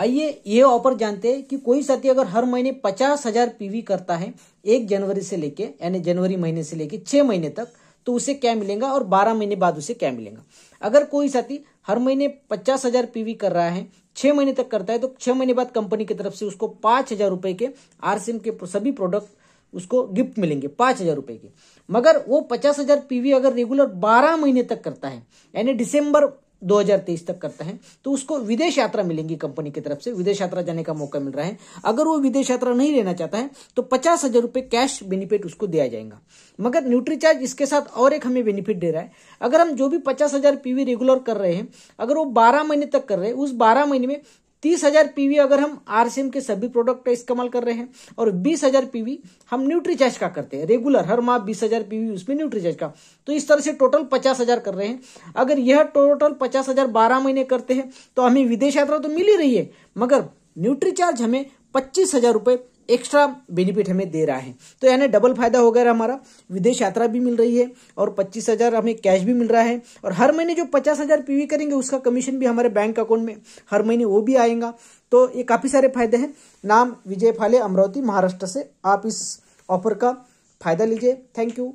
आइए ये ऑफर जानते हैं कि कोई साथी अगर हर महीने पचास हजार पीवी करता है एक जनवरी से लेके यानी जनवरी महीने से लेके छह महीने तक तो उसे क्या मिलेगा और बारह महीने बाद उसे क्या मिलेगा अगर कोई साथी हर महीने पचास हजार पीवी कर रहा है छह महीने तक करता है तो छह महीने बाद कंपनी की तरफ से उसको पांच हजार रुपए के आरसीएम के सभी प्रोडक्ट उसको गिफ्ट मिलेंगे पांच हजार रुपए के मगर वो पचास हजार पीवी अगर रेगुलर बारह महीने तक करता है यानी डिसम्बर 2023 तक करते हैं तो उसको विदेश यात्रा मिलेंगी कंपनी की तरफ से विदेश यात्रा जाने का मौका मिल रहा है अगर वो विदेश यात्रा नहीं लेना चाहता है तो पचास हजार रुपए कैश बेनिफिट उसको दिया जाएगा मगर न्यूट्रीचार्ज इसके साथ और एक हमें बेनिफिट दे रहा है अगर हम जो भी पचास हजार पीवी रेगुलर कर रहे हैं अगर वो बारह महीने तक कर रहे हैं उस बारह महीने में तीस हजार पीवी अगर हम आरसीएम के सभी प्रोडक्ट का इस्तेमाल कर रहे हैं और बीस हजार पीवी हम न्यूट्रीचार्ज का करते हैं रेगुलर हर माह बीस हजार पीवी उसमें न्यूट्रीचार्ज का तो इस तरह से टोटल पचास हजार कर रहे हैं अगर यह टोटल पचास हजार बारह महीने करते हैं तो हमें विदेश यात्रा तो मिल ही रही है मगर न्यूट्रीचार्ज हमें पच्चीस हजार रुपये एक्स्ट्रा बेनिफिट हमें दे रहा है तो यानी डबल फायदा हो गया हमारा विदेश यात्रा भी मिल रही है और पच्चीस हजार हमें कैश भी मिल रहा है और हर महीने जो पचास हजार पीवी करेंगे उसका कमीशन भी हमारे बैंक अकाउंट में हर महीने वो भी आएगा तो ये काफी सारे फायदे हैं नाम विजय फाले अमरावती महाराष्ट्र से आप इस ऑफर का फायदा लीजिए थैंक यू